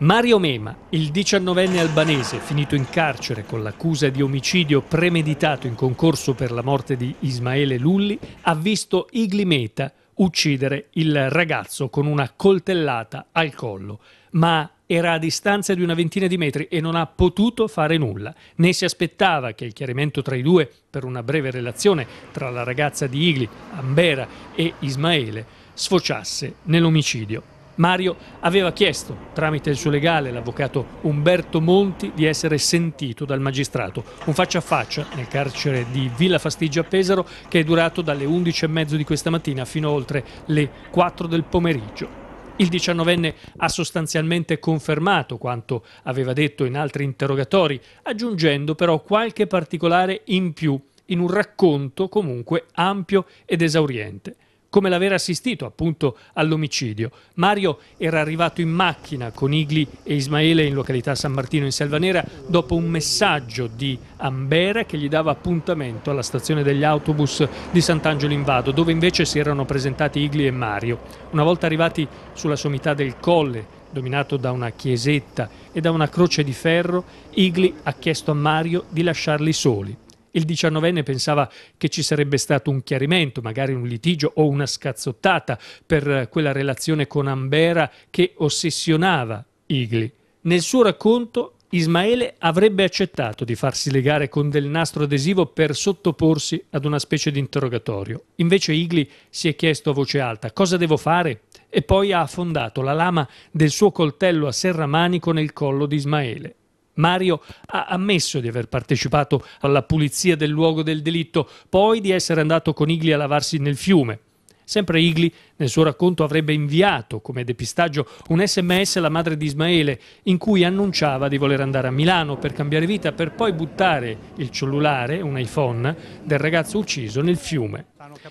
Mario Mema, il diciannovenne albanese finito in carcere con l'accusa di omicidio premeditato in concorso per la morte di Ismaele Lulli, ha visto Igli Meta uccidere il ragazzo con una coltellata al collo, ma era a distanza di una ventina di metri e non ha potuto fare nulla, né si aspettava che il chiarimento tra i due per una breve relazione tra la ragazza di Igli, Ambera e Ismaele sfociasse nell'omicidio. Mario aveva chiesto, tramite il suo legale, l'avvocato Umberto Monti, di essere sentito dal magistrato. Un faccia a faccia nel carcere di Villa Fastigia a Pesaro che è durato dalle 11.30 di questa mattina fino a oltre le 4 del pomeriggio. Il diciannovenne ha sostanzialmente confermato quanto aveva detto in altri interrogatori, aggiungendo però qualche particolare in più in un racconto comunque ampio ed esauriente come l'aver assistito appunto all'omicidio. Mario era arrivato in macchina con Igli e Ismaele in località San Martino in Selva Nera dopo un messaggio di Ambera che gli dava appuntamento alla stazione degli autobus di Sant'Angelo in Vado dove invece si erano presentati Igli e Mario. Una volta arrivati sulla sommità del colle dominato da una chiesetta e da una croce di ferro, Igli ha chiesto a Mario di lasciarli soli. Il diciannovenne pensava che ci sarebbe stato un chiarimento, magari un litigio o una scazzottata per eh, quella relazione con Ambera che ossessionava Igli. Nel suo racconto Ismaele avrebbe accettato di farsi legare con del nastro adesivo per sottoporsi ad una specie di interrogatorio. Invece Igli si è chiesto a voce alta cosa devo fare e poi ha affondato la lama del suo coltello a serramanico nel collo di Ismaele. Mario ha ammesso di aver partecipato alla pulizia del luogo del delitto, poi di essere andato con Igli a lavarsi nel fiume. Sempre Igli, nel suo racconto, avrebbe inviato come depistaggio un sms alla madre di Ismaele in cui annunciava di voler andare a Milano per cambiare vita per poi buttare il cellulare, un iPhone, del ragazzo ucciso nel fiume.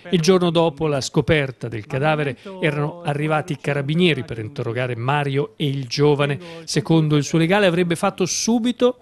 Il giorno dopo la scoperta del cadavere erano arrivati i carabinieri per interrogare Mario e il giovane. Secondo il suo legale avrebbe fatto subito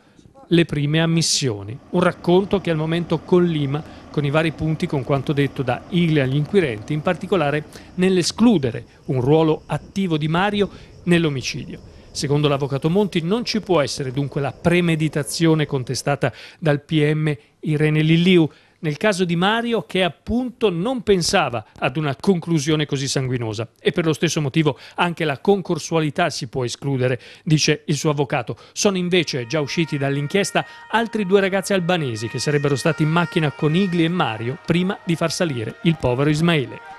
le prime ammissioni. Un racconto che al momento collima con i vari punti con quanto detto da Iglia agli inquirenti, in particolare nell'escludere un ruolo attivo di Mario nell'omicidio. Secondo l'avvocato Monti non ci può essere dunque la premeditazione contestata dal PM Irene Lilliu nel caso di Mario che appunto non pensava ad una conclusione così sanguinosa e per lo stesso motivo anche la concorsualità si può escludere, dice il suo avvocato. Sono invece già usciti dall'inchiesta altri due ragazzi albanesi che sarebbero stati in macchina con Igli e Mario prima di far salire il povero Ismaele.